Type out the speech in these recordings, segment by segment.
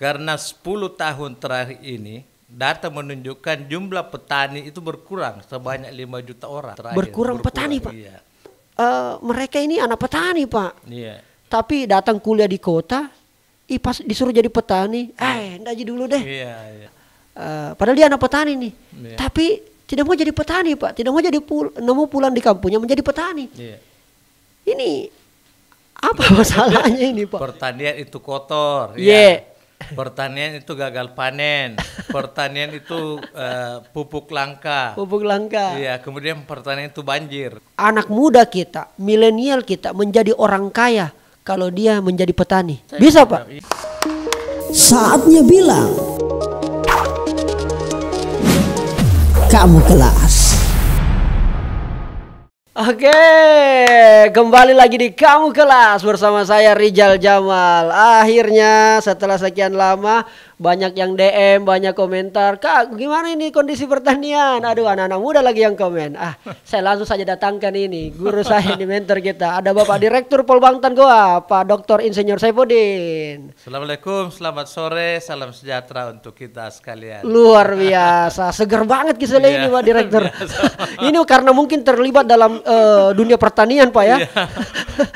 Karena 10 tahun terakhir ini data menunjukkan jumlah petani itu berkurang sebanyak 5 juta orang. Terakhir. Berkurang, berkurang petani, Pak. Iya. Uh, mereka ini anak petani, Pak. Iya. Tapi datang kuliah di kota, ipas disuruh jadi petani, eh, enggak iya. jadi dulu deh. Iya, iya. Uh, padahal dia anak petani nih. Iya. Tapi tidak mau jadi petani, Pak. Tidak mau jadi pul nemu pulang di kampungnya menjadi petani. Iya. Ini apa masalahnya ini, Pak? Pertanian itu kotor. Yeah. Iya. Pertanian itu gagal panen. Pertanian itu uh, pupuk langka. Pupuk langka. Iya, kemudian pertanian itu banjir. Anak muda kita, milenial kita menjadi orang kaya kalau dia menjadi petani. Bisa, Pak? Saatnya bilang. Kamu kelas. Oke, kembali lagi di Kamu Kelas bersama saya Rijal Jamal. Akhirnya setelah sekian lama banyak yang DM, banyak komentar. Kak, gimana ini kondisi pertanian? Aduh, anak-anak muda lagi yang komen. Ah, saya langsung saja datangkan ini guru saya ini mentor kita. Ada Bapak Direktur Polbangtan Goa, Pak Dr. Insinyur Saifuddin. Assalamualaikum, selamat sore, salam sejahtera untuk kita sekalian. Luar biasa, seger banget kisahnya ini iya, Pak Direktur. ini karena mungkin terlibat dalam uh, dunia pertanian Pak ya. Iya.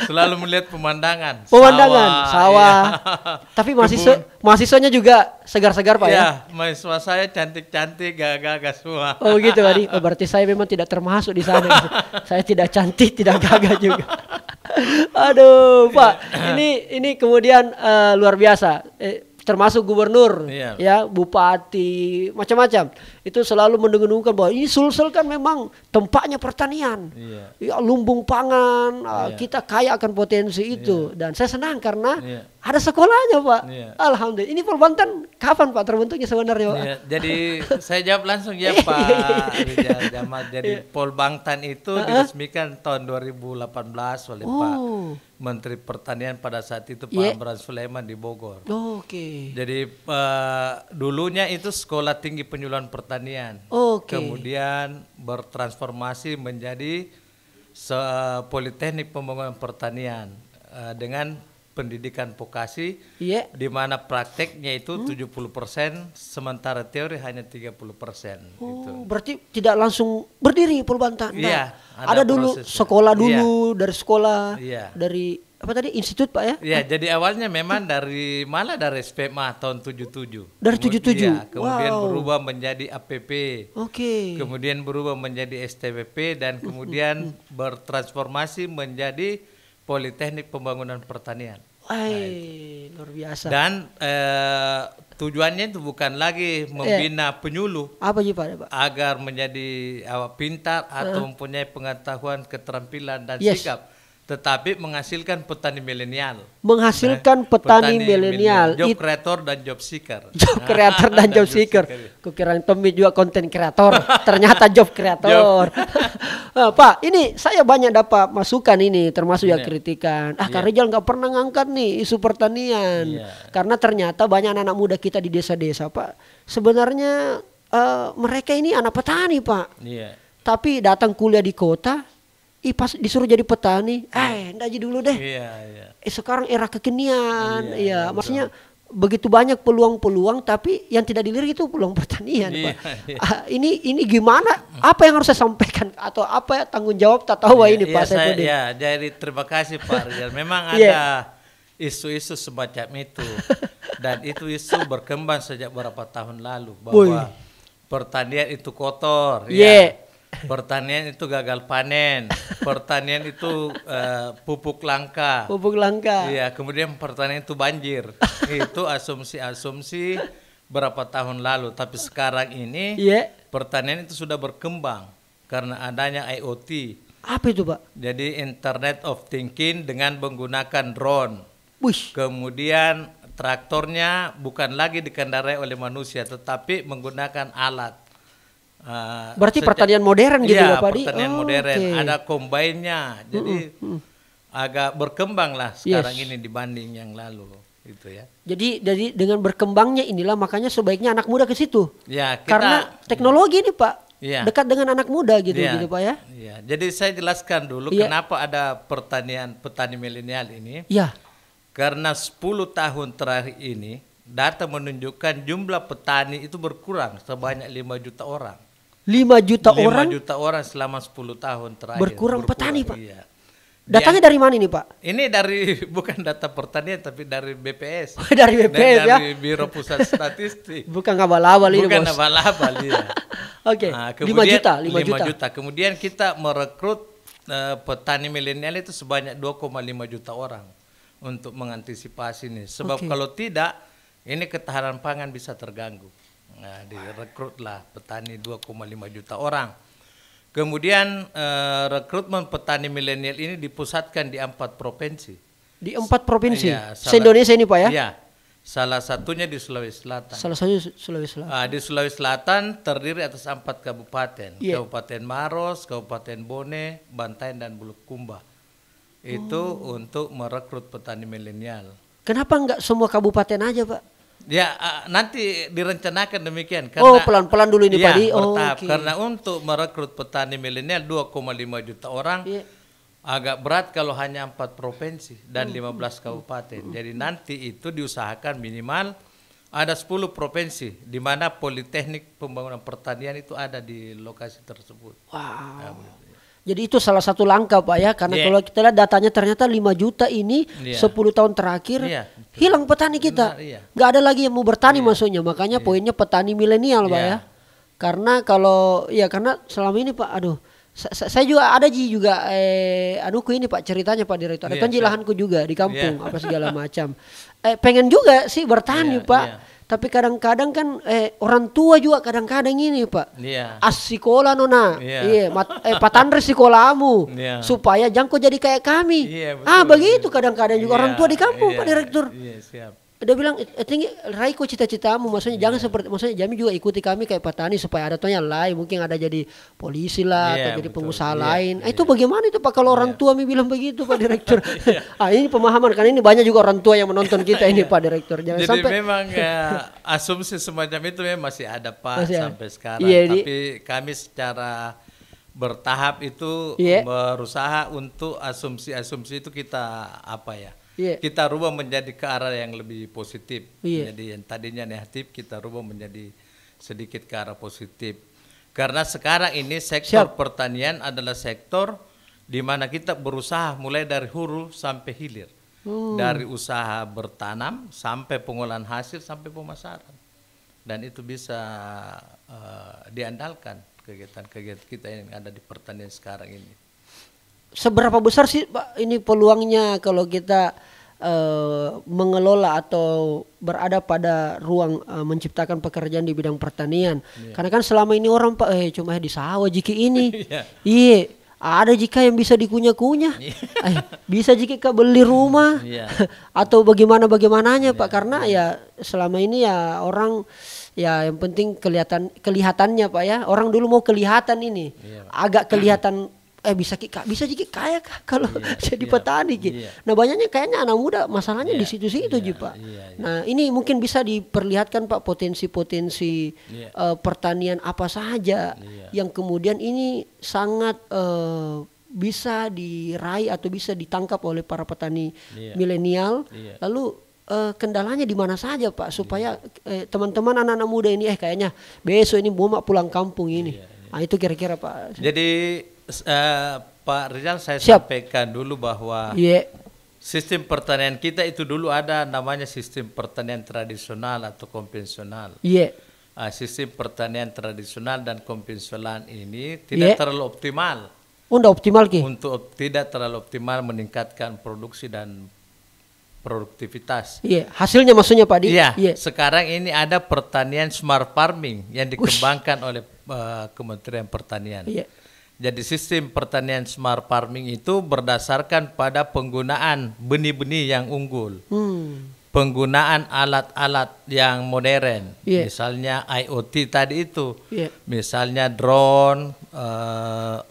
Selalu melihat pemandangan. Pemandangan, sawah. sawah. Iya. Tapi mahasiswa, mahasiswanya juga segar-segar Pak ya? Iya, mahasiswa saya cantik-cantik, gagah-gagah semua. Oh gitu tadi, oh, berarti saya memang tidak termasuk di sana. saya tidak cantik, tidak gagah juga. Aduh Pak, iya. ini ini kemudian uh, luar biasa. Eh, termasuk gubernur, iya. ya bupati, macam-macam itu selalu mendengungkan bahwa ini Sulsel kan memang tempatnya pertanian, yeah. ya lumbung pangan, yeah. Iya. kita kaya akan potensi itu. Yeah. Dan saya senang karena yeah. ada sekolahnya Pak. Yeah. Alhamdulillah. Ini perbantan kapan Pak terbentuknya sebenarnya Pak? Yeah. Jadi saya jawab langsung ya iya, Pak iya, Jadi yeah. Polbangtan itu uh -huh. diresmikan tahun 2018 oleh oh. Pak Menteri Pertanian pada saat itu Pak yeah. Amran Sulaiman di Bogor. Oh, Oke. Okay. Jadi uh, dulunya itu Sekolah Tinggi Penyuluhan Pertanian pertanian. Oke. Okay. Kemudian bertransformasi menjadi politeknik pembangunan pertanian uh, dengan pendidikan vokasi yeah. di mana prakteknya itu hmm? 70% sementara teori hanya 30%. Oh, gitu. berarti tidak langsung berdiri Pulbanta. Iya, nah, ada, ada dulu sekolah iya. dulu yeah. dari sekolah yeah. dari apa tadi institut pak ya? Iya, jadi awalnya memang dari malah dari SPMA tahun 77. Dari kemudian, 77. Ya, kemudian wow. berubah menjadi APP. Oke. Okay. Kemudian berubah menjadi STPP dan kemudian bertransformasi menjadi Politeknik Pembangunan Pertanian. Nah, wah luar biasa. Dan eh, tujuannya itu bukan lagi eh. membina yeah. penyuluh. Apa sih Pak? Agar menjadi awak pintar atau uh. mempunyai pengetahuan, keterampilan dan yes. sikap tetapi menghasilkan petani milenial. Menghasilkan nah, petani, petani milenial. Job creator dan job seeker. Job nah, creator dan job seeker. Kukira Tommy juga konten kreator, ternyata job creator. nah, Pak, ini saya banyak dapat masukan ini, termasuk ya kritikan. Ah, karena iya. Kak nggak pernah ngangkat nih isu pertanian, yeah. karena ternyata banyak anak, -anak muda kita di desa-desa, Pak. Sebenarnya uh, mereka ini anak petani, Pak. Yeah. Tapi datang kuliah di kota, Ih pas disuruh jadi petani, iya. eh enggak aja dulu deh. Iya, iya. Eh, sekarang era kekinian, iya, iya, iya maksudnya begitu banyak peluang-peluang tapi yang tidak dilirik itu peluang pertanian iya, Pak. Iya. Ah, ini ini gimana apa yang harus saya sampaikan atau apa tanggung jawab tak tahu iya, ini iya, Pak saya, Saipudin. Iya, terima kasih Pak Rizal. Memang ada isu-isu semacam itu dan itu isu berkembang sejak beberapa tahun lalu bahwa pertanian itu kotor yeah pertanian itu gagal panen, pertanian itu uh, pupuk langka. Pupuk langka. Iya, kemudian pertanian itu banjir. itu asumsi-asumsi berapa tahun lalu, tapi sekarang ini yeah. pertanian itu sudah berkembang karena adanya IoT. Apa itu, Pak? Jadi Internet of Thinking dengan menggunakan drone. Kemudian traktornya bukan lagi dikendarai oleh manusia tetapi menggunakan alat Eh, Berarti sejak, pertanian modern gitu iya, ya, Pak Di? pertanian oh, modern. Okay. Ada combine-nya. Jadi mm -mm. agak berkembang lah sekarang yes. ini dibanding yang lalu. itu ya. Jadi jadi dengan berkembangnya inilah makanya sebaiknya anak muda ke situ. Ya, kita, Karena teknologi ini Pak ya. dekat dengan anak muda gitu ya, gitu Pak ya. ya. Jadi saya jelaskan dulu ya. kenapa ada pertanian petani milenial ini. Ya. Karena 10 tahun terakhir ini data menunjukkan jumlah petani itu berkurang sebanyak 5 juta orang. 5 juta 5 orang juta orang selama 10 tahun terakhir berkurang, berkurang petani, Pak. Iya. Datanya iya. dari mana ini Pak? Ini dari bukan data pertanian tapi dari BPS. Oh, dari BPS dari, ya. Dari Biro Pusat Statistik. bukan abal-abal ini Bukan abal-abal ya. Oke. Okay. Nah, juta, lima juta. 5 juta. Kemudian kita merekrut uh, petani milenial itu sebanyak 2,5 juta orang untuk mengantisipasi ini. Sebab okay. kalau tidak ini ketahanan pangan bisa terganggu. Nah, direkrutlah petani 2,5 juta orang. Kemudian eh, rekrutmen petani milenial ini dipusatkan di empat provinsi. Di empat provinsi. Ya, Se Indonesia ini pak ya? Iya. Salah satunya di Sulawesi Selatan. Salah satunya Sulawesi Selatan. Ah, di Sulawesi Selatan terdiri atas empat kabupaten. Yeah. Kabupaten Maros, Kabupaten Bone, Bantaen dan Bulukumba. Itu oh. untuk merekrut petani milenial. Kenapa enggak semua kabupaten aja pak? Ya eh, nanti direncanakan demikian oh, karena Oh, pelan-pelan dulu ini ya, Pak Oh, Okay. Karena untuk merekrut petani milenial 2,5 juta orang yeah. agak berat kalau hanya empat provinsi dan 15 kabupaten. Mm -hmm. Jadi nanti itu diusahakan minimal ada 10 provinsi di mana politeknik pembangunan pertanian itu ada di lokasi tersebut. Wow. Ya, jadi itu salah satu langkah Pak ya karena yeah. kalau kita lihat datanya ternyata 5 juta ini yeah. Iya. 10 tahun terakhir yeah. Iya, hilang petani kita. Iya. nggak yeah. ada lagi yang mau bertani yeah. maksudnya. Makanya yeah. poinnya petani milenial Pak yeah. ya. Karena kalau ya karena selama ini Pak aduh saya, juga ada ji juga eh anuku ini Pak ceritanya Pak Direktur. Yeah, kan jilahanku juga di kampung yeah. apa segala macam. Eh pengen juga sih bertani yeah, Pak. Yeah tapi kadang-kadang kan eh, orang tua juga kadang-kadang ini pak. Yeah. As sekolah nona. Iya. Yeah. yeah, eh, patandre sekolahmu. Yeah. Supaya jangkau jadi kayak kami. yeah, iya, betul, ah begitu iya. kadang-kadang juga yeah, orang iya, tua di kampung yeah, pak direktur. yeah, siap dia bilang eh think raiko cita-citamu maksudnya yeah. jangan seperti maksudnya jami juga ikuti kami kayak petani supaya ada tanya lain mungkin ada jadi polisi lah yeah, atau jadi betul. pengusaha yeah, lain yeah. Ah, itu bagaimana itu pak kalau yeah. orang tua mi bilang begitu pak direktur ah ini pemahaman kan ini banyak juga orang tua yang menonton kita ini pak direktur jangan jadi sampai memang ya, asumsi semacam itu ya masih ada pak masih sampai ada. sekarang yeah, tapi di... kami secara bertahap itu yeah. berusaha untuk asumsi-asumsi itu kita apa ya yeah. kita rubah menjadi ke arah yang lebih positif. Yeah. Jadi yang tadinya negatif kita rubah menjadi sedikit ke arah positif. Karena sekarang ini sektor Siap. pertanian adalah sektor di mana kita berusaha mulai dari hulu sampai hilir. Hmm. Dari usaha bertanam sampai pengolahan hasil sampai pemasaran. Dan itu bisa uh, diandalkan kegiatan-kegiatan kita yang ada di pertanian sekarang ini seberapa besar sih Pak ini peluangnya kalau kita uh, mengelola atau berada pada ruang uh, menciptakan pekerjaan di bidang pertanian. Yeah. Karena kan selama ini orang Pak eh cuma di sawah jiki ini. yeah. Iya. Ada jika yang bisa dikunyah-kunyah, iya. eh, bisa jika beli rumah yeah. atau bagaimana bagaimananya yeah. Pak iya. karena ya selama ini ya orang ya yang penting kelihatan kelihatannya Pak ya orang dulu mau kelihatan ini yeah. agak kelihatan eh bisa kak bisa iya, jadi kaya kah kalau yeah, jadi yeah, petani gitu. Yeah. Nah banyaknya kayaknya anak muda masalahnya yeah, di situ-situ yeah, pak. Yeah, yeah. Nah ini mungkin bisa diperlihatkan pak potensi-potensi yeah. Iya. uh, pertanian apa saja yeah. yang kemudian ini sangat uh, bisa diraih atau bisa ditangkap oleh para petani yeah. milenial. Yeah. Lalu uh, kendalanya di mana saja Pak iya. supaya teman eh, teman-teman anak-anak muda ini eh kayaknya besok ini mau pulang kampung ini. Yeah, yeah. Nah, itu kira-kira Pak. Jadi uh, Pak Rizal saya Siap. sampaikan dulu bahwa yeah. sistem pertanian kita itu dulu ada namanya sistem pertanian tradisional atau konvensional. Yeah. Iya. Uh, sistem pertanian tradisional dan konvensional ini iya. tidak yeah. terlalu optimal. Untuk oh, optimal ki? Untuk tidak terlalu optimal meningkatkan produksi dan produktivitas. Iya, hasilnya maksudnya Pak Di. Iya, iya. Sekarang ini ada pertanian smart farming yang dikembangkan Ush. oleh uh, Kementerian Pertanian. Iya. Jadi sistem pertanian smart farming itu berdasarkan pada penggunaan benih-benih yang unggul. Hmm. Penggunaan alat-alat yang modern, yeah. misalnya IoT tadi itu, yeah. misalnya drone, uh,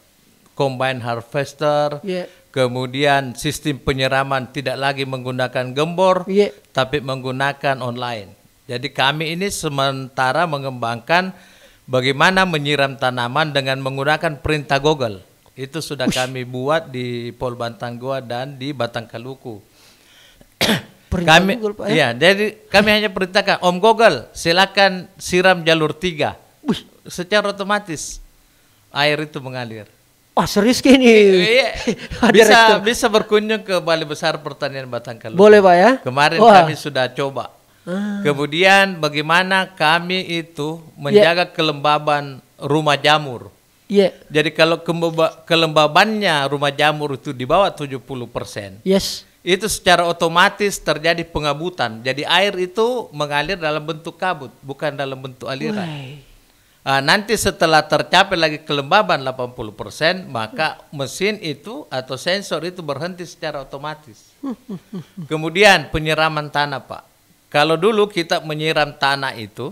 combine harvester, yeah. kemudian sistem penyiraman tidak lagi menggunakan gembor, yeah. tapi menggunakan online. Jadi kami ini sementara mengembangkan bagaimana menyiram tanaman dengan menggunakan perintah Google. Itu sudah kami buat di Pol Bantang Goa dan di Batang Kaluku. kami, Google, Pak, ya? ya, jadi kami hanya perintahkan Om Google, silakan siram jalur tiga. Ush. Secara otomatis air itu mengalir. Wah serius ini. Iya. bisa bisa berkunjung ke Balai Besar Pertanian Batang Batangkaluku. Boleh pak ya? Kemarin Wah. kami sudah coba Ah. Kemudian bagaimana kami itu menjaga yeah. kelembaban rumah jamur. Yeah. Jadi kalau kelembabannya rumah jamur itu di bawah 70%. Yes. Itu secara otomatis terjadi pengabutan. Jadi air itu mengalir dalam bentuk kabut, bukan dalam bentuk aliran. Nah, nanti setelah tercapai lagi kelembaban 80%, maka mesin itu atau sensor itu berhenti secara otomatis. Hmm, hmm, hmm, Kemudian penyiraman tanah, Pak. Kalau dulu kita menyiram tanah itu,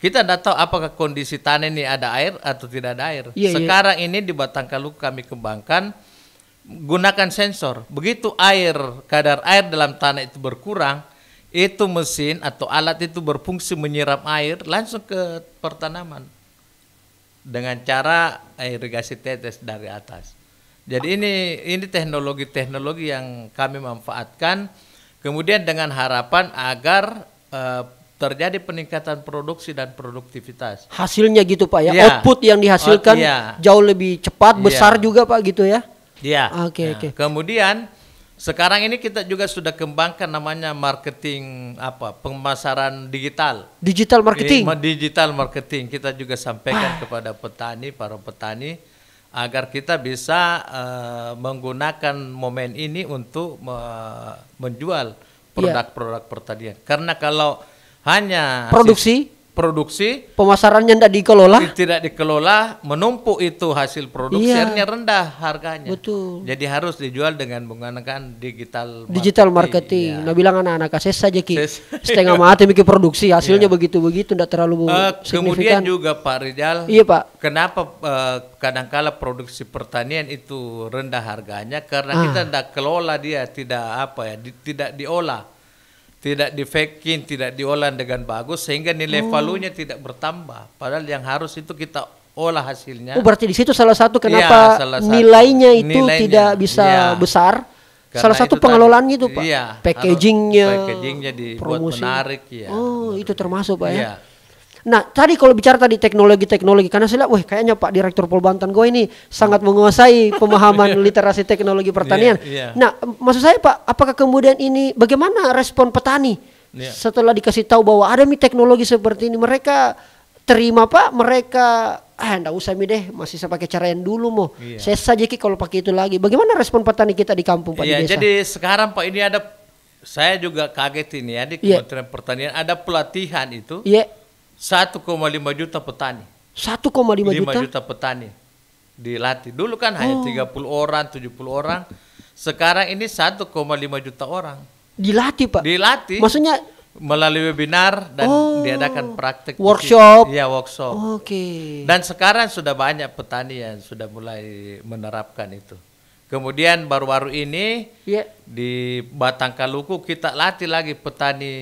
kita tidak tahu apakah kondisi tanah ini ada air atau tidak ada air. Yeah, iya. Sekarang yeah. ini di Batang Kalu kami kembangkan gunakan sensor. Begitu air kadar air dalam tanah itu berkurang, itu mesin atau alat itu berfungsi menyiram air langsung ke pertanaman dengan cara irigasi tetes dari atas. Jadi ini ini teknologi-teknologi yang kami manfaatkan Kemudian dengan harapan agar uh, terjadi peningkatan produksi dan produktivitas. Hasilnya gitu Pak ya. ya. Output yang dihasilkan Out, oh, ya. jauh lebih cepat, iya. besar juga Pak gitu ya. Iya. Oke, okay, ya. oke. Okay. Kemudian sekarang ini kita juga sudah kembangkan namanya marketing apa? Pemasaran digital. Digital marketing. Digital marketing kita juga sampaikan ah. kepada petani, para petani agar kita bisa uh, menggunakan momen ini untuk me menjual iya. produk-produk pertanian. Karena kalau hanya produksi produksi pemasarannya tidak dikelola tidak dikelola menumpuk itu hasil produksinya iya. rendah harganya betul jadi harus dijual dengan menggunakan digital marketing. digital iya. marketing iya. bilang anak-anak saya saja ki Ses setengah mati mikir produksi iya. hasilnya iya. begitu begitu tidak terlalu uh, kemudian juga Pak Rizal iya Pak kenapa uh, kadangkala produksi pertanian itu rendah harganya karena ah. kita tidak kelola dia tidak apa ya di, tidak diolah tidak di faking, tidak diolah dengan bagus sehingga nilai oh. Hmm. valunya tidak bertambah. Padahal yang harus itu kita olah hasilnya. Oh, berarti di situ salah satu iya, kenapa ya, salah satu. nilainya itu nilainya, tidak bisa ya. besar. Karena salah satu itu itu Pak. Iya, packagingnya, packagingnya dibuat promosi. menarik ya. Oh, itu termasuk Pak ya. ya. Nah, tadi kalau bicara tadi teknologi-teknologi, karena saya lihat, wah kayaknya Pak Direktur Polbantan gue ini sangat menguasai pemahaman iya. literasi teknologi pertanian. Yeah, yeah. Nah, maksud saya Pak, apakah kemudian ini bagaimana respon petani yeah. setelah dikasih tahu bahwa ada nih teknologi seperti ini, mereka terima Pak, mereka ah enggak usah mi deh masih saya pakai cara yang dulu mau iya. yeah. saya saja kalau pakai itu lagi bagaimana respon petani kita di kampung pak iya, jadi sekarang pak ini ada saya juga kaget ini ya di iya. Kementerian Pertanian ada pelatihan itu yeah. 1,5 juta petani. 1,5 juta? 5 juta petani dilatih. Dulu kan oh. hanya 30 orang, 70 orang. Sekarang ini 1,5 juta orang. Dilatih, Pak? Dilatih. Maksudnya melalui webinar dan oh, diadakan praktik. workshop. Iya, workshop. Oke. Okay. Dan sekarang sudah banyak petani yang sudah mulai menerapkan itu. Kemudian baru-baru ini yeah. di Batang Kaluku kita latih lagi petani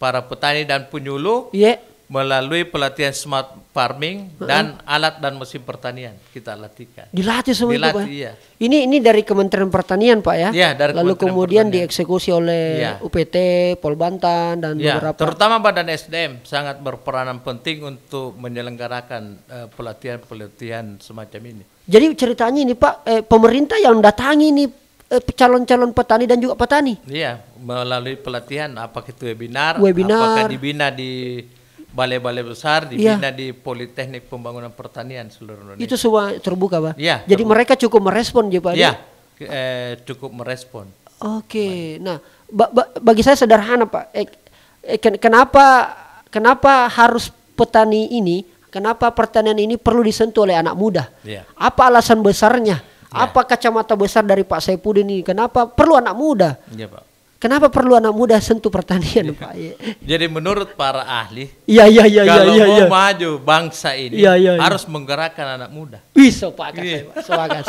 para petani dan penyuluh yeah melalui pelatihan smart farming uh -huh. dan alat dan mesin pertanian kita latihkan. Dilatih semua Dilatih, itu, Pak. Iya. Ini ini dari Kementerian Pertanian, Pak ya. Iya, dari Lalu kemudian Pertanian. dieksekusi oleh ya. UPT, Pol dan ya, beberapa terutama Badan SDM sangat berperanan penting untuk menyelenggarakan eh, pelatihan-pelatihan uh, semacam ini. Jadi ceritanya ini, Pak, eh, pemerintah yang datangi ini eh, calon-calon petani dan juga petani. Iya, melalui pelatihan apakah itu webinar, webinar. apakah dibina di balai-balai besar iya. dibina ya. di Politeknik Pembangunan Pertanian seluruh Indonesia. Itu semua terbuka, Pak. Ya. Jadi terbuka. mereka cukup merespon ya, Pak. Ya, iya, eh, cukup merespon. Oke. Okay. Nah, ba ba bagi saya sederhana, Pak. Eh, eh, ken kenapa kenapa harus petani ini? Kenapa pertanian ini perlu disentuh oleh anak muda? Ya. Apa alasan besarnya? Ya. Apa kacamata besar dari Pak Saipudin ini? Kenapa perlu anak muda? Ya, Pak. Kenapa perlu anak muda sentuh pertanian, iya. Pak? Iya. Jadi menurut para ahli, ya, ya, ya, kalau ya, ya, mau ya. maju bangsa ini ya, ya, ya. harus menggerakkan anak muda. Wih, Pak. ya. sepakat,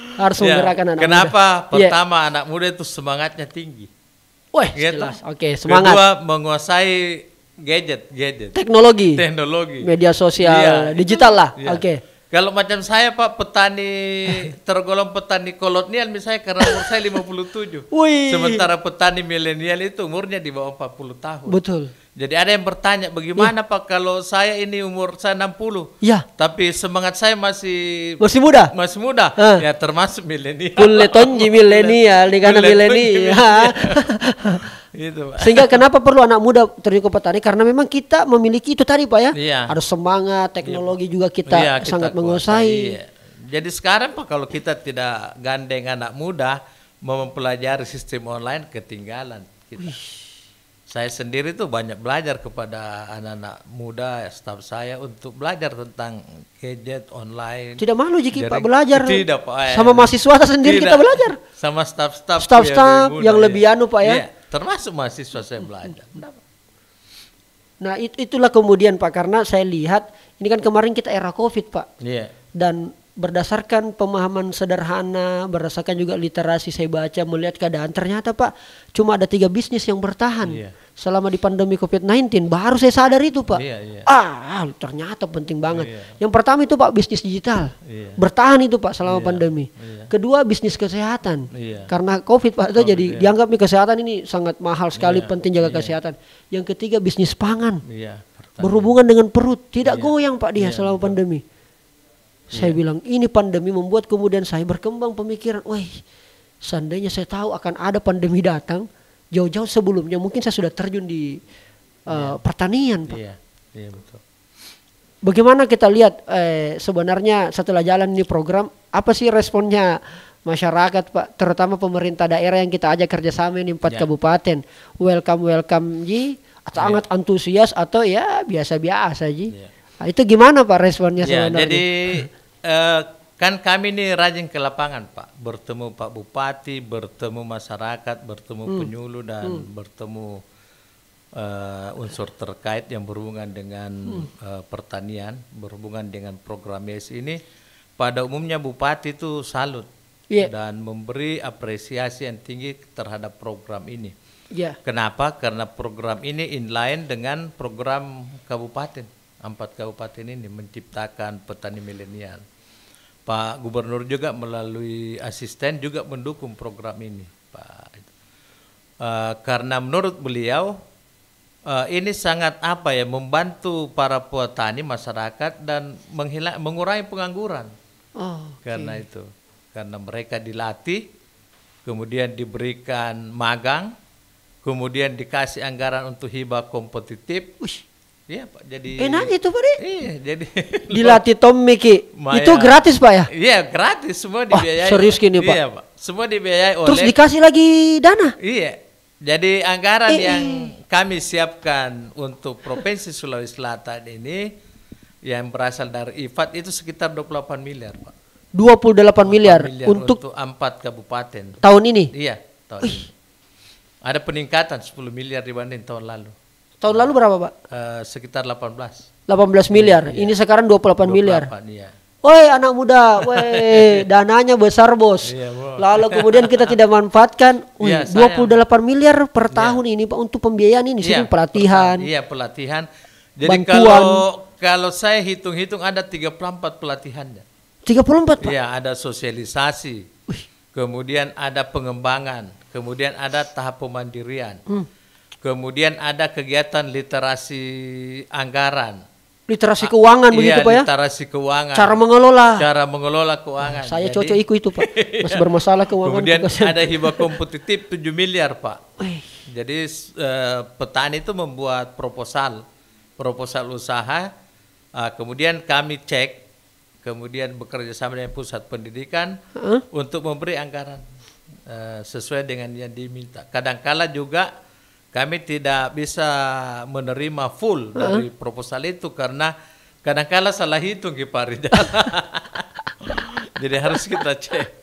Harus ya. menggerakkan anak Kenapa? muda. Kenapa? Pertama, ya. anak muda itu semangatnya tinggi. Wah, gitu. jelas. Oke, okay, semangat. Kedua, menguasai gadget, gadget. Teknologi. Teknologi. Media sosial, ya, digital itu, lah. Ya. Oke. Okay. Kalau macam saya Pak petani tergolong petani kolonial misalnya karena umur saya 57. Wih. Sementara petani milenial itu umurnya di bawah 40 tahun. Betul. Jadi ada yang bertanya bagaimana ya. Pak kalau saya ini umur saya 60. Ya. Tapi semangat saya masih masih muda. Masih muda. Uh. Ya termasuk milenial. Kuletonji milenial di kanan milenial. gitu, Pak. Sehingga kenapa perlu anak muda terjun ke petani? Karena memang kita memiliki itu tadi Pak ya. Iya. Ada semangat, iya, teknologi iya. juga kita, iya, sangat menguasai. Iya. Jadi sekarang Pak kalau kita tidak gandeng anak muda mempelajari sistem online ketinggalan kita. Saya sendiri tuh banyak belajar kepada anak-anak muda staff saya untuk belajar tentang gadget online. Tidak malu jika Pak belajar. Tidak Pak. Eh. Sama mahasiswa sendiri tidak. kita belajar. Sama staff staff staff yang, yang, lebih iya. anu Pak ya. yeah termasuk mahasiswa saya belajar. Nah it, itulah kemudian Pak karena saya lihat ini kan kemarin kita era COVID Pak. Yeah. Dan berdasarkan pemahaman sederhana, berdasarkan juga literasi saya baca melihat keadaan ternyata Pak cuma ada tiga bisnis yang bertahan. Yeah selama di pandemi COVID-19 baru saya sadar itu pak iya, iya. ah ternyata penting banget iya. yang pertama itu pak bisnis digital iya. bertahan itu pak selama iya, pandemi iya. kedua bisnis kesehatan iya. karena COVID pak itu COVID, jadi iya. dianggapnya kesehatan ini sangat mahal sekali iya, penting jaga iya. kesehatan yang ketiga bisnis pangan iya, berhubungan dengan perut tidak iya. goyang pak dia iya, selama betul. pandemi saya iya. bilang ini pandemi membuat kemudian saya berkembang pemikiran wah seandainya saya tahu akan ada pandemi datang jauh-jauh sebelumnya mungkin saya sudah terjun di uh, eh, yeah. pertanian pak. Yeah. Yeah, betul. Bagaimana kita lihat eh, sebenarnya setelah jalan ini program apa sih responnya masyarakat pak terutama pemerintah daerah yang kita ajak kerjasama ini empat yeah. kabupaten welcome welcome ji atau yeah. sangat ya. antusias atau ya biasa-biasa ji yeah. nah, itu gimana pak responnya yeah, ya, Jadi uh, Kan kami ini rajin ke lapangan Pak, bertemu Pak Bupati, bertemu masyarakat, bertemu hmm. penyuluh dan hmm. bertemu uh, unsur terkait yang berhubungan dengan hmm. uh, pertanian, berhubungan dengan program YES ini. Pada umumnya Bupati itu salut yeah. dan memberi apresiasi yang tinggi terhadap program ini. Yeah. Kenapa? Karena program ini inline dengan program kabupaten, empat kabupaten ini menciptakan petani milenial. Pak Gubernur juga melalui asisten juga mendukung program ini, Pak. Uh, karena menurut beliau uh, ini sangat apa ya membantu para petani masyarakat dan menghilang mengurangi pengangguran. Oh, okay. Karena itu, karena mereka dilatih, kemudian diberikan magang, kemudian dikasih anggaran untuk hibah kompetitif. Uish Iya Pak, jadi enak eh, itu Pak deh. Iya, jadi dilatih Tom Miki. itu gratis Pak ya? Iya, gratis semua dibiayai. Oh, serius gini Pak. Iya, Pak. Semua dibiayai oleh Terus dikasih lagi dana? Iya. Jadi anggaran eh, yang eh. kami siapkan untuk Provinsi Sulawesi Selatan ini yang berasal dari IFAD itu sekitar 28 miliar, Pak. 28, 28 miliar, miliar untuk, untuk 4 kabupaten. Tahun ini? Iya, tahun ini. Ada peningkatan 10 miliar dibanding tahun lalu. Tahun lalu berapa, Pak? Uh, sekitar 18. 18 miliar. Ya, Ini sekarang 28, 28 miliar. Ya. Woi anak muda, woi dananya besar iya, bos. Lalu kemudian kita tidak manfaatkan, woi ya, 28 miliar per iya. tahun ya. ini pak untuk pembiayaan ini, ya, pelatihan. Iya pelatihan. Jadi bantuan. kalau kalau saya hitung-hitung ada 34 pelatihannya. 34 pak? Iya ada sosialisasi, Wih. kemudian ada pengembangan, kemudian ada tahap pemandirian. Hmm Kemudian ada kegiatan literasi anggaran. Literasi keuangan A iya, begitu iya, Pak ya? literasi keuangan. Cara mengelola. Cara mengelola keuangan. Nah, saya cocok ikut itu Pak. Masih bermasalah keuangan. Kemudian tugasnya. ada hibah kompetitif 7 miliar Pak. Jadi eh, petani itu membuat proposal, proposal usaha. Eh, kemudian kami cek, kemudian bekerja sama dengan pusat pendidikan huh? untuk memberi anggaran eh, sesuai dengan yang diminta. Kadangkala juga kami tidak bisa menerima full uh-huh. dari proposal itu karena kadang-kala salah hitung ke Pak Jadi harus kita cek.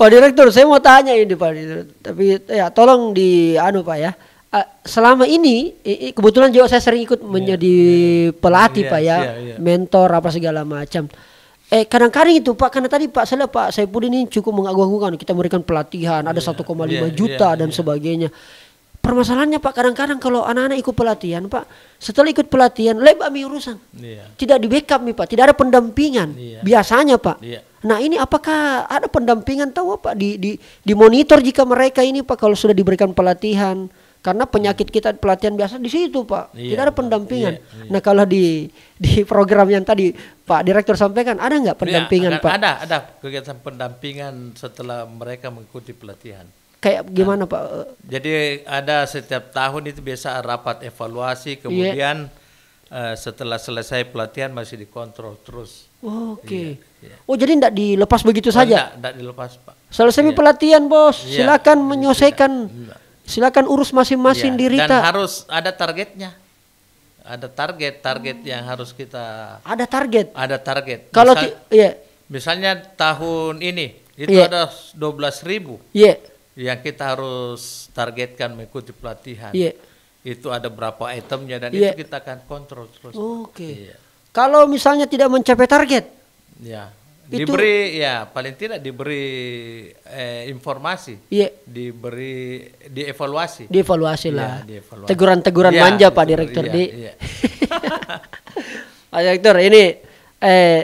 Pak Direktur, saya mau tanya ini Pak Direktur, tapi ya tolong di anu Pak ya. selama ini kebetulan juga saya sering ikut iya, menjadi yeah, iya. pelatih yeah, pak iya, ya, yeah, yeah. mentor apa segala macam. Eh kadang-kadang itu Pak karena tadi Pak saya Pak pun ini cukup mengagung-agungkan kita memberikan pelatihan yeah, ada 1,5 yeah, juta yeah, dan yeah. sebagainya permasalahannya Pak kadang-kadang kalau anak-anak ikut pelatihan Pak setelah ikut pelatihan lebar mi urusan yeah. tidak di backup nih Pak tidak ada pendampingan yeah. biasanya Pak yeah. nah ini apakah ada pendampingan tahu Pak di, di di monitor jika mereka ini Pak kalau sudah diberikan pelatihan karena penyakit kita pelatihan biasa di situ Pak yeah. tidak ada pendampingan yeah. Yeah. nah kalau di di program yang tadi Pak Direktur sampaikan ada nggak iya, pendampingan yeah. ada, Pak ada ada kegiatan pendampingan setelah mereka mengikuti pelatihan kayak gimana nah, Pak? Jadi ada setiap tahun itu biasa rapat evaluasi iya. kemudian yeah. Uh, setelah selesai pelatihan masih dikontrol terus. Oh, Oke. Okay. Yeah, yeah. Oh jadi tidak dilepas begitu oh, saja? Tidak dilepas Pak. Selesai yeah. pelatihan bos, yeah. silakan menyelesaikan, yeah. silakan urus masing-masing yeah. diri. Dan harus ada targetnya. Ada target, target hmm. yang harus kita. Ada target. Ada target. Kalau Misal, iya. Misalnya tahun ini itu yeah. ada belas ribu. Iya yang kita harus targetkan mengikuti pelatihan. Yeah. Itu ada berapa itemnya dan yeah. itu kita akan kontrol terus. Oke. Okay. Iya. Yeah. Kalau misalnya tidak mencapai target, ya yeah. diberi ya paling tidak diberi eh, informasi, yeah. diberi dievaluasi. Dievaluasi lah. Ya, lah. Dievaluasi. Teguran-teguran yeah, manja Pak Direktur yeah, di. Ya. Pak Direktur ini eh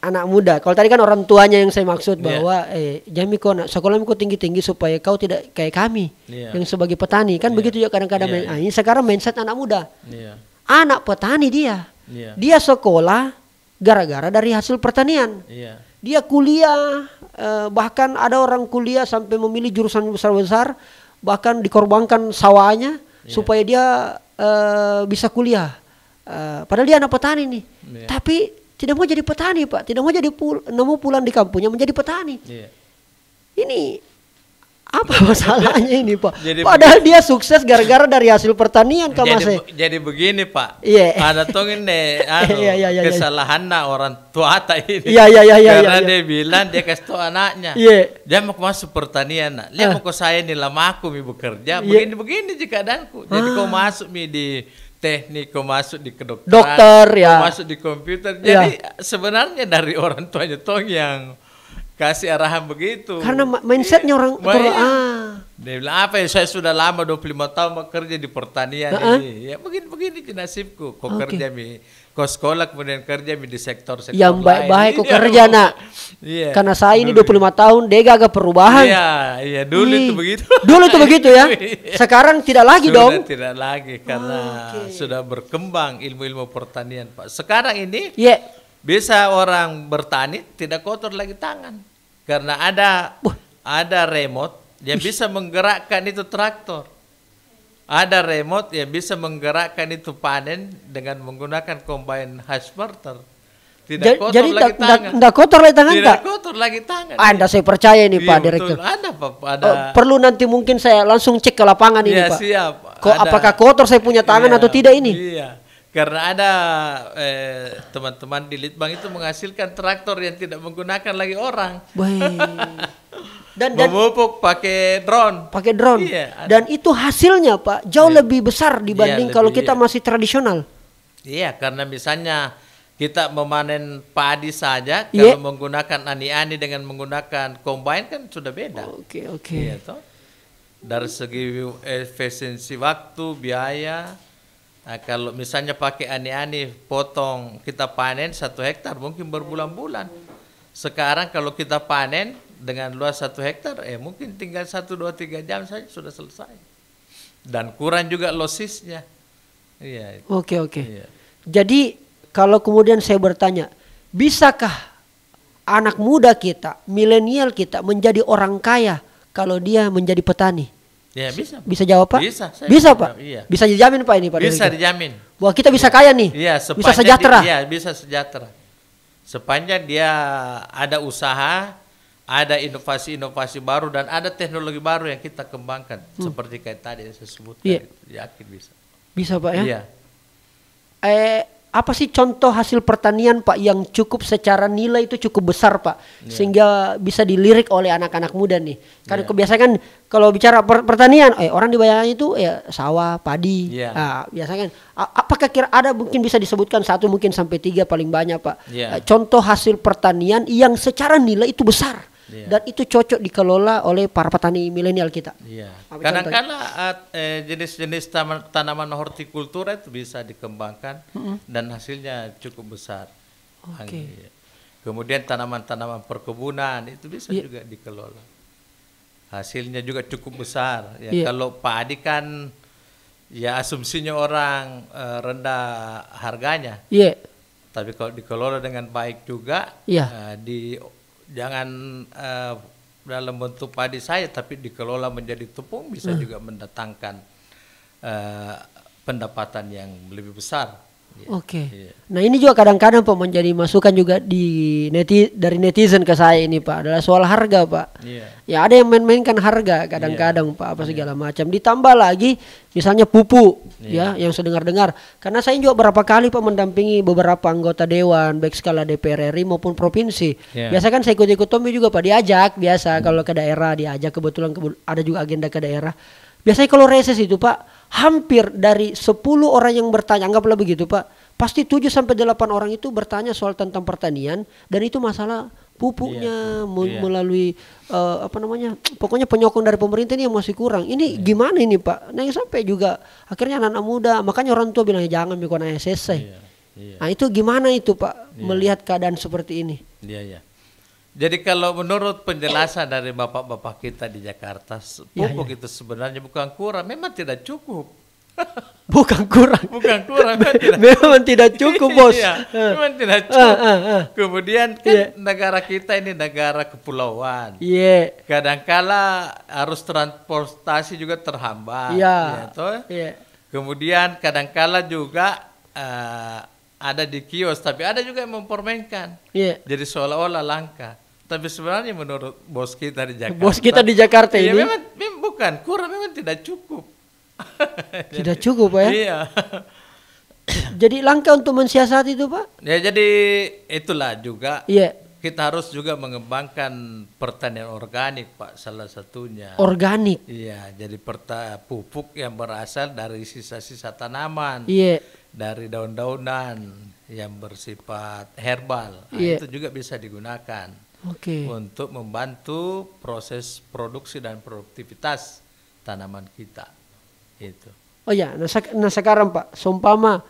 anak muda. Kalau tadi kan orang tuanya yang saya maksud iya. bahwa eh eh kau nak sekolah kau tinggi-tinggi supaya kau tidak kayak kami yeah. yang sebagai petani. Kan yeah. begitu juga kadang-kadang yeah. main iya. Nah, ini sekarang mindset anak muda. Yeah. Anak petani dia. Yeah. Dia sekolah gara-gara dari hasil pertanian. Yeah. Dia kuliah eh, bahkan ada orang kuliah sampai memilih jurusan besar-besar bahkan dikorbankan sawahnya yeah. supaya dia eh, bisa kuliah. Uh, padahal dia anak petani nih. Yeah. Tapi tidak mau jadi petani pak, tidak mau jadi pul mau pulang di kampungnya menjadi petani. yeah. Ini apa masalahnya ini pak? Jadi Padahal begini. dia sukses gara-gara dari hasil pertanian kan mas? Jadi, jadi begini pak, yeah. ada tong ini anu, yeah, yeah, yeah, iya. kesalahan yeah. orang tua tak ini. yeah, yeah, yeah, Yeah, Karena yeah, yeah. dia bilang dia kasih tuh anaknya, yeah. dia mau masuk pertanian, nak. dia uh. mau ke saya nih lama aku mi bekerja, iya. begini yeah. begini jika danku, jadi ah. kau masuk mi di teknik masuk di kedokteran dokter ya masuk di komputer ya. jadi ya. sebenarnya dari orang tuanya tong yang kasih arahan begitu karena mindsetnya orang tua. Ya. ah dia bilang apa ya saya sudah lama 25 tahun bekerja di pertanian uh -huh. ini ya begini begini nasibku kau okay. kerja mi kau sekolah kemudian kerja di sektor-sektor yang baik baik kau iya. kerja nak iya. karena saya ini dulu. 25 tahun dia gak ada perubahan iya iya dulu Ih. itu begitu dulu itu begitu ya iya. sekarang tidak lagi sudah dong tidak lagi karena oh, okay. sudah berkembang ilmu-ilmu pertanian pak sekarang ini yeah. bisa orang bertani tidak kotor lagi tangan karena ada Wah. ada remote yang bisa menggerakkan itu traktor ada remote yang bisa menggerakkan itu panen dengan menggunakan combine harvester. Tidak jadi, kotor jadi lagi da, tangan. Tidak kotor lagi tangan Tidak kotor lagi tangan. Anda saya percaya ini iya, Pak Direktur. Ada Pak. Oh, ada. Oh, perlu nanti mungkin saya langsung cek ke lapangan ini iya, Pak. siap. Ko, apakah kotor saya punya tangan iya, atau tidak ini? Iya. Karena ada eh, teman-teman eh, di Litbang itu menghasilkan traktor yang tidak menggunakan lagi orang. Baik. dan memupuk pakai drone. Pakai drone. Iya. Dan itu hasilnya Pak jauh iya. lebih besar dibanding iya, kalau kita iya. masih tradisional. Iya, karena misalnya kita memanen padi saja yeah. kalau menggunakan ani-ani dengan menggunakan combine kan sudah beda. Oke, oh, oke. Okay. Iya Dari segi efisiensi waktu, biaya. Nah, kalau misalnya pakai ani-ani potong kita panen satu hektar mungkin berbulan-bulan. Sekarang kalau kita panen dengan luas satu hektar, eh mungkin tinggal satu dua tiga jam saja sudah selesai. Dan kurang juga losisnya. Iya. Oke oke. Iya. Jadi kalau kemudian saya bertanya, bisakah anak muda kita, milenial kita menjadi orang kaya kalau dia menjadi petani? Ya bisa. Bisa jawab pak? Bisa. Bisa pak? Iya. Bisa dijamin pak ini pak? Bisa dijamin. Bahwa kita bisa kaya nih. Iya. Bisa sejahtera. Iya bisa sejahtera. Sepanjang dia ada usaha, ada inovasi-inovasi baru dan ada teknologi baru yang kita kembangkan hmm. seperti kayak tadi yang saya sebutkan yeah. Gitu. yakin bisa bisa pak ya yeah. eh apa sih contoh hasil pertanian pak yang cukup secara nilai itu cukup besar pak yeah. sehingga bisa dilirik oleh anak-anak muda nih karena iya. yeah. kebiasaan kan kalau bicara per pertanian eh orang dibayangkan itu ya sawah padi yeah. nah, biasanya kan apakah kira ada mungkin bisa disebutkan satu mungkin sampai tiga paling banyak pak yeah. Iya. contoh hasil pertanian yang secara nilai itu besar yeah. dan itu cocok dikelola oleh para petani milenial kita. Yeah. kadang eh, eh, jenis-jenis tanaman, tanaman hortikultura itu bisa dikembangkan mm -hmm. dan hasilnya cukup besar. Oke. Okay. Kemudian tanaman-tanaman perkebunan itu bisa yeah. juga dikelola. Hasilnya juga cukup besar. Ya yeah. kalau padi kan ya asumsinya orang uh, rendah harganya. Iya. Yeah. Tapi kalau dikelola dengan baik juga, yeah. Iya. uh, di jangan uh, dalam bentuk padi saya tapi dikelola menjadi tepung bisa hmm. juga mendatangkan uh, pendapatan yang lebih besar. Iya. Oke. Okay. Iya. Nah ini juga kadang-kadang pak menjadi masukan juga di neti dari netizen ke saya ini pak adalah soal harga pak. Yeah. Ya ada yang main-mainkan harga kadang-kadang yeah. pak apa segala yeah. macam. Ditambah lagi misalnya pupuk yeah. ya yang sedengar dengar Karena saya juga berapa kali pak mendampingi beberapa anggota dewan baik skala DPR RI maupun provinsi. Yeah. Biasa kan saya ikut-ikut Tommy juga pak diajak biasa mm. kalau ke daerah diajak kebetulan ada juga agenda ke daerah. Biasanya kalau reses itu Pak, hampir dari 10 orang yang bertanya, anggaplah begitu Pak, pasti 7 sampai 8 orang itu bertanya soal tentang pertanian dan itu masalah pupuknya iya. iya. melalui uh, apa namanya pokoknya penyokong dari pemerintah ini yang masih kurang ini iya. gimana ini pak nah yang sampai juga akhirnya anak-anak muda makanya orang tua bilang ya, jangan mikir anak eh. iya. Iya. nah itu gimana itu pak iya. melihat keadaan seperti ini iya, iya. Jadi kalau menurut penjelasan dari bapak-bapak kita di Jakarta, iya, pupuk ya, ya. itu sebenarnya bukan kurang, memang tidak cukup. Bukan kurang. Bukan kurang. Memang tidak, memang tidak cukup, Bos. iya, eh, memang tidak eh, cukup. Uh, uh, uh. Kemudian kan yeah. negara kita ini negara kepulauan. Iya. Yeah. Kadangkala arus transportasi juga terhambat. Iya. Yeah. Iya. yeah. Kemudian kadangkala juga uh, ada di kios, tapi ada juga yang mempermainkan. Yeah. Jadi seolah-olah langka. Tapi sebenarnya menurut bos kita di Jakarta. Bos kita di Jakarta iya, ini. memang, memang bukan kurang memang tidak cukup. tidak jadi, cukup ya? Iya. jadi langka untuk mensiasati itu pak? Ya jadi itulah juga. Iya. Yeah kita harus juga mengembangkan pertanian organik, Pak, salah satunya. Organik. Iya, jadi perta pupuk yang berasal dari sisa-sisa tanaman. Iya. Dari daun-daunan yang bersifat herbal. Nah, yeah. itu juga bisa digunakan. Oke. Okay. Untuk membantu proses produksi dan produktivitas tanaman kita. Itu. Oh ya, nah, nah sekarang Pak, seumpama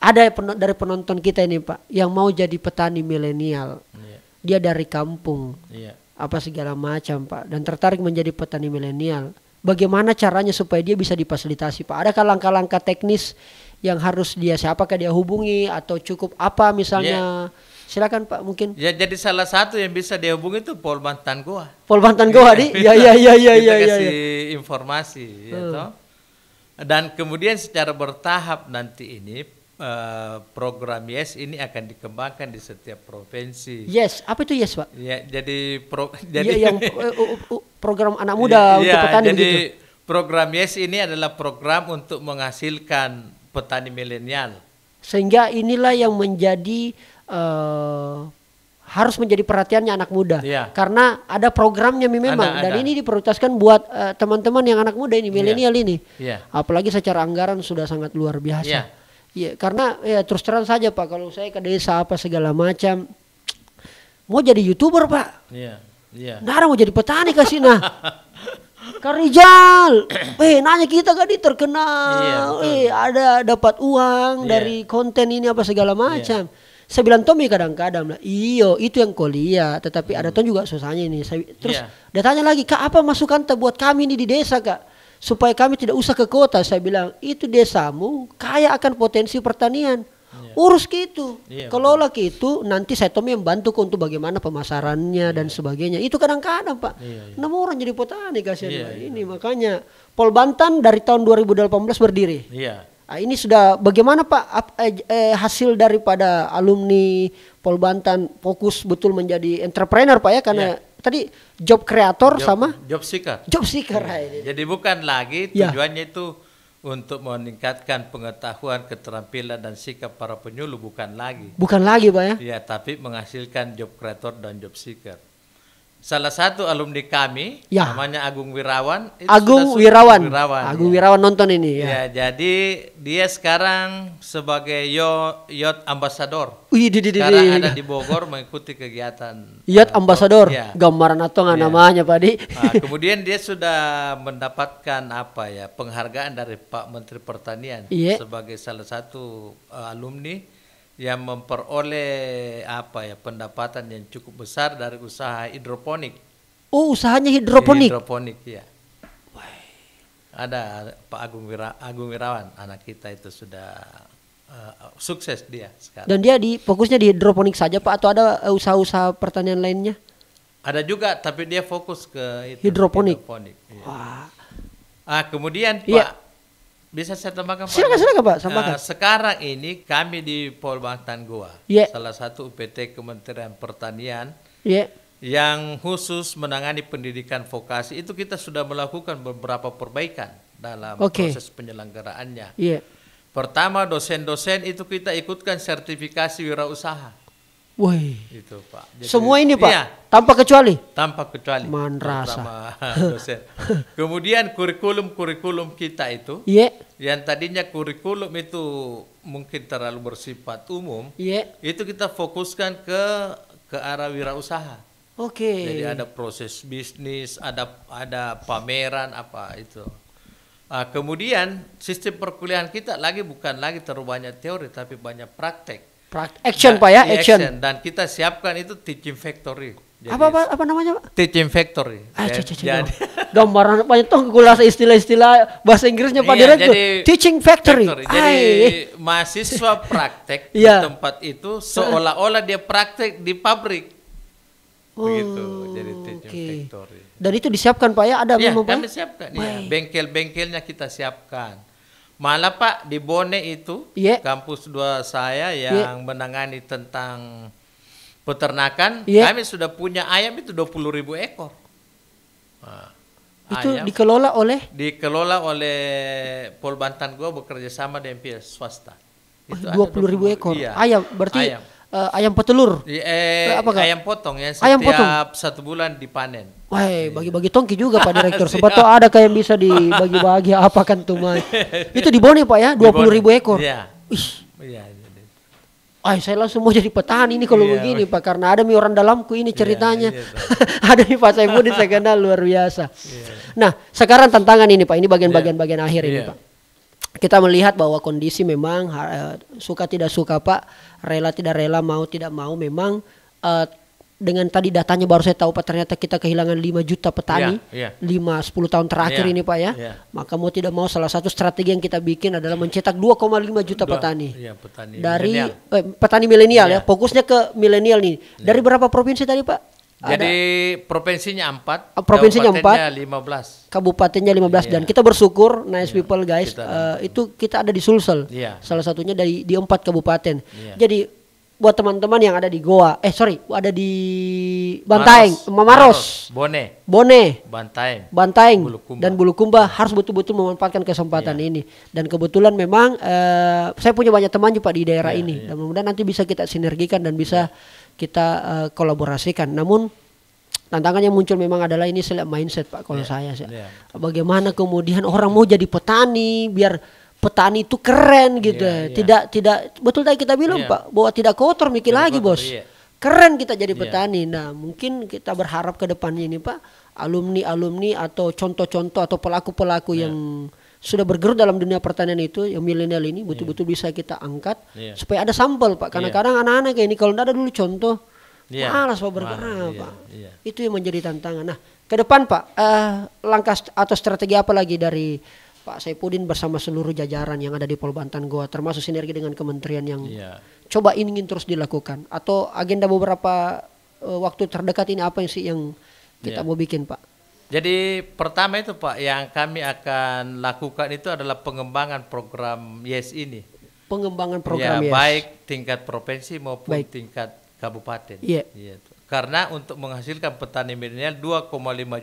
ada dari penonton kita ini Pak yang mau jadi petani milenial. Yeah. Dia dari kampung. Yeah. Apa segala macam Pak dan tertarik menjadi petani milenial. Bagaimana caranya supaya dia bisa difasilitasi Pak? Adakah langkah-langkah teknis yang harus dia siapakah dia hubungi atau cukup apa misalnya? Yeah. Silakan Pak mungkin. Ya jadi salah satu yang bisa dihubungi itu Polbantan Goa. Polbantan Goa di? Iya. Ya ya ya ya ya ya. Kasih ya. informasi ya hmm. toh. Dan kemudian secara bertahap nanti ini Eh, program Yes ini akan dikembangkan di setiap provinsi. Yes, apa itu Yes, Pak? Ya, jadi pro, iya, jadi ya, yang eh, program anak muda ya, untuk petani jadi begitu. program Yes ini adalah program untuk menghasilkan petani milenial. Sehingga inilah yang menjadi uh, harus menjadi perhatiannya anak muda ya. karena ada programnya memang ada, dan ada. ini diprioritaskan buat teman-teman uh, yang anak muda ini iya. milenial ya. ini ya. apalagi secara anggaran sudah sangat luar biasa. Ya. Iya, karena ya terus terang saja Pak, kalau saya ke desa apa segala macam, mau jadi youtuber Pak. Iya. Iya. Nggak mau jadi petani ke sini. Nah. Karijal, eh nanya kita kan di terkenal, iya, eh ada dapat uang iya. dari konten ini apa segala iya. macam. Iya. Saya bilang Tommy ya, kadang-kadang lah, iyo itu yang kuliah, tetapi hmm. ada tuh juga susahnya ini. Saya, terus yeah. dia tanya lagi, kak apa masukan buat kami ini di desa kak? supaya kami tidak usah ke kota. Saya bilang, itu desamu kaya akan potensi pertanian. Yeah. Urus gitu. Yeah, iya, Kelola itu nanti saya tomi yang bantu untuk bagaimana pemasarannya yeah. dan sebagainya. Itu kadang-kadang, Pak. Yeah, iya, iya. yeah. orang jadi petani kasihan yeah, yeah. ini makanya Pol dari tahun 2018 berdiri. Yeah. Nah, ini sudah bagaimana Pak ap, eh, eh, hasil daripada alumni Pol fokus betul menjadi entrepreneur Pak ya karena yeah tadi job kreator job, sama job seeker. Job seeker. Ya. Jadi bukan lagi iya. tujuannya ya. itu untuk meningkatkan pengetahuan, keterampilan dan sikap para penyuluh bukan lagi. Bukan lagi, Pak ya. Iya, tapi menghasilkan job creator dan job seeker salah satu alumni kami ya. namanya Agung Wirawan itu Agung sudah Wirawan Wirawan Agung ya. Wirawan nonton ini ya. ya jadi dia sekarang sebagai yo yacht ambassador sekarang ada di Bogor mengikuti kegiatan yacht uh, ambassador ya. gambaran atau nggak ya. namanya Pak Di nah, kemudian dia sudah mendapatkan apa ya penghargaan dari Pak Menteri Pertanian ya. sebagai salah satu uh, alumni yang memperoleh apa ya pendapatan yang cukup besar dari usaha hidroponik. Oh, usahanya hidroponik. Hidroponik ya. Wah. Ada Pak Agung Wira, Agung Wirawan, anak kita itu sudah uh, sukses dia sekarang. Dan dia di fokusnya di hidroponik saja Pak atau ada eh, usaha-usaha pertanian lainnya? Ada juga tapi dia fokus ke itu, hidroponik. hidroponik ya. Wah. Ah, kemudian iya. Pak ya. Bisa saya tambahkan Pak? Silakan, Pak, Sampaikan. Uh, nah, sekarang ini kami di Polbangtan Goa, yeah. salah satu UPT Kementerian Pertanian, yeah. yang khusus menangani pendidikan vokasi, itu kita sudah melakukan beberapa perbaikan dalam okay. proses penyelenggaraannya. Yeah. Pertama, dosen-dosen itu kita ikutkan sertifikasi wirausaha. Woi. Itu Pak. Semua ini Pak. Iya. Tanpa kecuali. Tanpa kecuali. Manrasa. Kemudian kurikulum-kurikulum kita itu. Yeah. Yang tadinya kurikulum itu mungkin terlalu bersifat umum. Yeah. Itu kita fokuskan ke ke arah wirausaha. Oke. Okay. Jadi ada proses bisnis, ada ada pameran apa itu. Nah, kemudian sistem perkuliahan kita lagi bukan lagi terlalu banyak teori tapi banyak praktek. Praktik. Action nah, Pak ya, iya, action. action. Dan kita siapkan itu teaching factory. Jadi, apa, apa apa namanya Pak? Teaching factory. Ah, ya, jadi, gambaran banyak tuh gula istilah-istilah bahasa Inggrisnya Pak iya, Direktur. Teaching factory. factory. Jadi mahasiswa praktek di iya. tempat itu seolah-olah dia praktek di pabrik. Oh, Begitu. Jadi teaching okay. factory. Dan itu disiapkan Pak ya? Ada ya, memang kami siapkan. Ya. Bengkel-bengkelnya kita siapkan Malah Pak di Bone itu yeah. kampus dua saya iya. yang yeah. menangani tentang peternakan, yeah. kami sudah punya ayam itu 20 ribu ekor. Nah, itu ayam dikelola oleh? Dikelola oleh Pol Bantan gua bekerja sama dengan pihak swasta. Itu 20 ribu ekor. Iya. Ayam berarti ayam uh, ayam petelur. Eh, eh, Apa ayam potong ya. Setiap ayam potong. satu bulan dipanen. Wah, iya. bagi-bagi tongki juga Pak Direktur. Sebab tuh ada kayak bisa dibagi-bagi apa kan tuh Itu di Bone Pak ya, dua puluh ribu ekor. Iya. Iya. Ay, saya langsung mau jadi petani ini kalau yeah. begini Pak karena ada mi orang dalamku ini iya, ceritanya. Yeah, iya, ada mi Pak Saifuddin saya kenal luar biasa. Yeah. Nah, sekarang tantangan ini Pak, ini bagian-bagian bagian akhir yeah. ini Pak kita melihat bahwa kondisi memang uh, suka tidak suka Pak, rela tidak rela, mau tidak mau memang uh, dengan tadi datanya baru saya tahu Pak ternyata kita kehilangan 5 juta petani yeah, yeah. 5 10 tahun terakhir yeah, ini Pak ya. Yeah. Maka mau tidak mau salah satu strategi yang kita bikin adalah mencetak 2,5 juta Dua, petani. Iya, petani. Dari Eh, petani milenial yeah. ya. Iya. Fokusnya ke milenial nih. Yeah. Dari berapa provinsi tadi Pak? Jadi ada. provinsinya 4, provinsinya 4, 15. Kabupatennya 15 yeah. dan iya. kita bersyukur nice yeah. people guys kita, uh, itu kita ada di Sulsel. Yeah. Salah satunya dari di empat kabupaten. Yeah. Jadi buat teman-teman yang ada di Goa, eh sorry, ada di Bantaeng, Maros, Mamaros, Bone, Bone, Bantaeng, Bantaeng Bulukumba. dan Bulukumba harus betul-betul memanfaatkan kesempatan yeah. ini. Dan kebetulan memang uh, saya punya banyak teman juga di daerah yeah, ini. Yeah. Dan mudah-mudahan nanti bisa kita sinergikan dan bisa yeah kita uh, kolaborasikan. Namun tantangannya muncul memang adalah ini selain mindset Pak kalau yeah. saya sih. Iya. Yeah. Bagaimana kemudian orang mau jadi petani biar petani itu keren gitu. Yeah, yeah. Tidak tidak betul tadi kita bilang yeah. Pak bahwa tidak kotor mikir tidak lagi kotor, Bos. Yeah. Keren kita jadi yeah. petani. Nah, mungkin kita berharap ke depannya ini Pak alumni-alumni atau contoh-contoh atau pelaku-pelaku yeah. yang sudah bergerut dalam dunia pertanian itu yang milenial ini betul-betul yeah. bisa kita angkat yeah. supaya ada sampel pak karena yeah. kadang anak-anak kayak ini kalau tidak ada dulu contoh yeah. malas pak bergerak pak yeah. Iya. itu yang menjadi tantangan nah ke depan pak uh, langkah atau strategi apa lagi dari Pak Saipudin bersama seluruh jajaran yang ada di Polbantan Goa termasuk sinergi dengan kementerian yang yeah. coba ingin terus dilakukan atau agenda beberapa uh, waktu terdekat ini apa yang sih yang kita yeah. mau bikin Pak? Jadi pertama itu Pak yang kami akan lakukan itu adalah pengembangan program Yes ini. Pengembangan program ya, Yes. Baik tingkat provinsi maupun baik. tingkat kabupaten. Iya. Yeah. Karena untuk menghasilkan petani milenial 2,5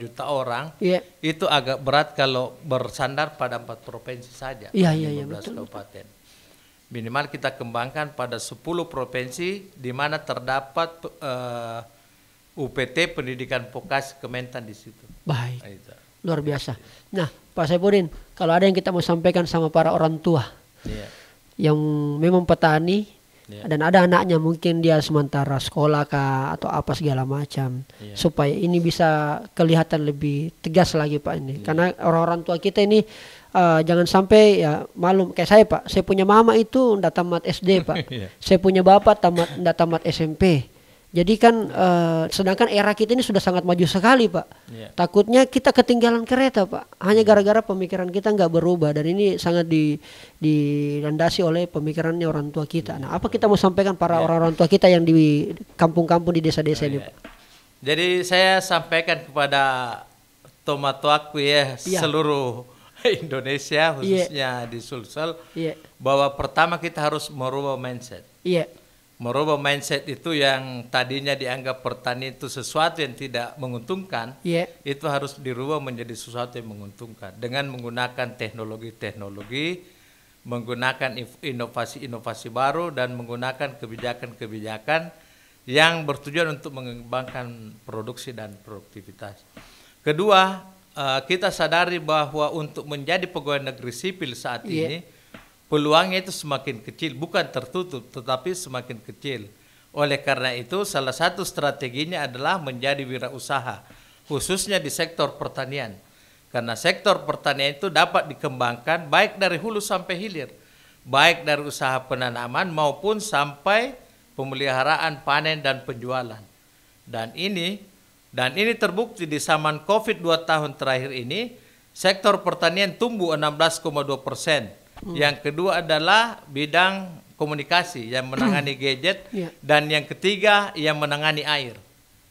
juta orang yeah. itu agak berat kalau bersandar pada empat provinsi saja. Iya iya iya betul. Kabupaten. Minimal kita kembangkan pada 10 provinsi di mana terdapat uh, UPT Pendidikan Pokas Kementan di situ. Baik. Nah, Luar biasa. Nah, Pak Saipudin, kalau ada yang kita mau sampaikan sama para orang tua yeah. yang memang petani yeah. dan ada anaknya mungkin dia sementara sekolah kah atau apa segala macam yeah. supaya ini bisa kelihatan lebih tegas lagi Pak ini. Yeah. Karena orang-orang tua kita ini uh, jangan sampai ya malum kayak saya pak saya punya mama itu ndak tamat SD pak yeah. saya punya bapak tamat ndak tamat SMP jadi kan uh, sedangkan era kita ini sudah sangat maju sekali pak. Yeah. Takutnya kita ketinggalan kereta pak. Hanya hmm. gara-gara pemikiran kita nggak berubah dan ini sangat di, dilandasi oleh pemikirannya orang tua kita. Nah apa kita mau sampaikan para yeah. orang-orang tua kita yang di kampung-kampung di desa-desa oh, ini yeah. pak? Iya. Jadi saya sampaikan kepada tomatoaku ya yeah. seluruh Indonesia iya. khususnya yeah. di Sulsel yeah. bahwa pertama kita harus merubah mindset. Iya. Yeah merubah mindset itu yang tadinya dianggap pertanian itu sesuatu yang tidak menguntungkan, yeah. itu harus dirubah menjadi sesuatu yang menguntungkan dengan menggunakan teknologi-teknologi, menggunakan inovasi-inovasi baru dan menggunakan kebijakan-kebijakan yang bertujuan untuk mengembangkan produksi dan produktivitas. Kedua, eh, kita sadari bahwa untuk menjadi pegawai negeri sipil saat yeah. ini peluangnya itu semakin kecil, bukan tertutup, tetapi semakin kecil. Oleh karena itu, salah satu strateginya adalah menjadi wirausaha, khususnya di sektor pertanian. Karena sektor pertanian itu dapat dikembangkan baik dari hulu sampai hilir, baik dari usaha penanaman maupun sampai pemeliharaan panen dan penjualan. Dan ini dan ini terbukti di zaman Covid 2 tahun terakhir ini, sektor pertanian tumbuh 16,2 persen Hmm. Yang kedua adalah bidang komunikasi yang menangani hmm. gadget yeah. dan yang ketiga yang menangani air.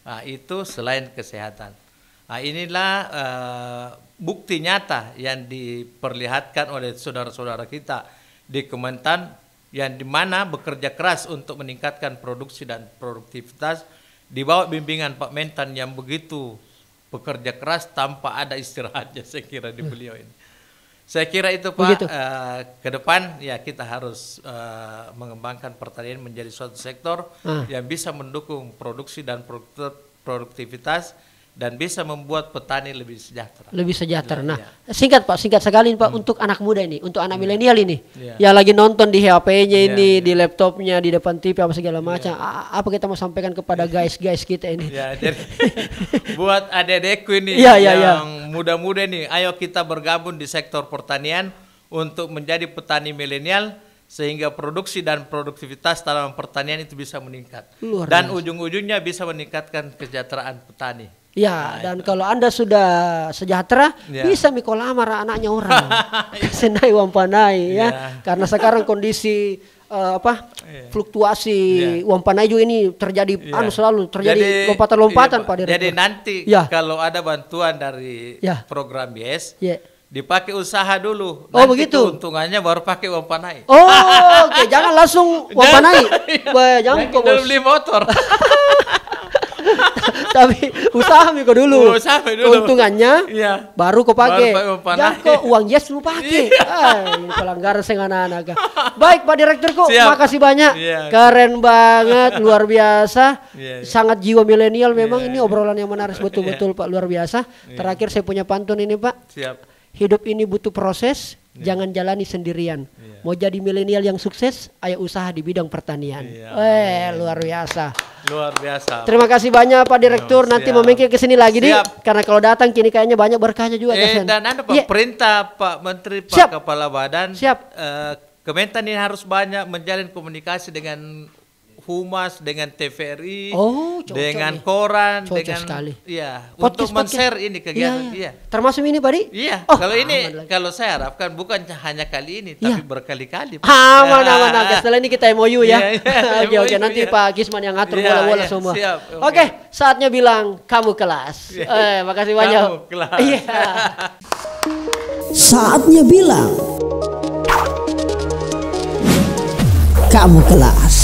Nah, itu selain kesehatan. Nah, inilah uh, bukti nyata yang diperlihatkan oleh saudara-saudara kita di Kementan yang dimana bekerja keras untuk meningkatkan produksi dan produktivitas di bawah bimbingan Pak Mentan yang begitu bekerja keras tanpa ada istirahatnya saya kira di hmm. beliau ini. Saya kira itu Pak Uh, ke depan ya kita harus uh, mengembangkan pertanian menjadi suatu sektor uh. yang bisa mendukung produksi dan produktivitas dan bisa membuat petani lebih sejahtera. Lebih sejahtera. Iya. Nah, ya. singkat Pak, singkat sekali Pak hmm. untuk anak muda ini, untuk anak hmm. milenial ini. Yeah. Ya lagi nonton di HP-nya yeah, ini, yeah. di laptopnya, di depan TV apa segala iya. macam. Apa kita mau sampaikan kepada iya. guys-guys kita ini? Ya, jadi buat adik-adikku ini yeah, yeah, yang muda-muda yeah. nih, ayo kita bergabung di sektor pertanian untuk menjadi petani milenial sehingga produksi dan produktivitas tanaman pertanian itu bisa meningkat Luar dan ujung-ujungnya bisa meningkatkan kesejahteraan petani. Ya, nah, dan itu. kalau Anda sudah sejahtera, ya. bisa mikol lamar anaknya orang. Ya. Senai wampanai ya. ya. Karena sekarang kondisi uh, apa? Ya. Fluktuasi ya. wampanai juga ini terjadi ya. anu selalu terjadi lompatan-lompatan ya, Pak Direktur. Jadi nanti ya. kalau ada bantuan dari ya. program Yes, ya dipakai usaha dulu. Oh Nanti begitu. Untungannya baru pakai wampanai. Oh, oke, okay. jangan langsung uang panai. jangan, jangan Beli motor. tapi usaha kok dulu. Usaha dulu. Keuntungannya iya. baru kau pakai. Ya kok uang yes lu pakai. Ay, iya. pelanggaran sing anak-anak. Baik Pak Direkturku, Siap. makasih banyak. Yeah. Keren banget, luar biasa. Yeah, yeah. Sangat jiwa milenial memang iya, ini iya. obrolan yang menarik betul-betul Pak luar biasa. Terakhir saya punya pantun ini Pak. Siap. Hidup ini butuh proses, Yeah. Jangan jalani sendirian. Yeah. Mau jadi milenial yang sukses, ayo usaha di bidang pertanian. Yeah. Weh, luar biasa. Luar biasa. Terima kasih banyak Pak Direktur. Yo, Nanti mungkin ke sini lagi nih, karena kalau datang kini kayaknya banyak berkahnya juga. Eh, dan ada Pak yeah. perintah Pak Menteri, Pak siap. Kepala Badan. Siap. Uh, Kementan ini harus banyak menjalin komunikasi dengan humas dengan TVRI, oh, dengan koran, cocok dengan sekali. Iya, podcast, untuk men-share ini iya, kegiatan. Iya, iya. iya. Termasuk ini, Pak Iya. Oh, kalau ini lagi. kalau saya harapkan bukan hanya kali ini, iya. tapi berkali-kali. Aman, aman, aman. Setelah ini kita MOU ya. Iya, iya, oke, MOU, oke. Nanti iya. Pak Gisman yang ngatur iya, bola-bola iya, iya, semua. Siap, oke. oke, saatnya bilang kamu kelas. Eh, makasih banyak. Kamu kelas. Iya. saatnya bilang kamu kelas.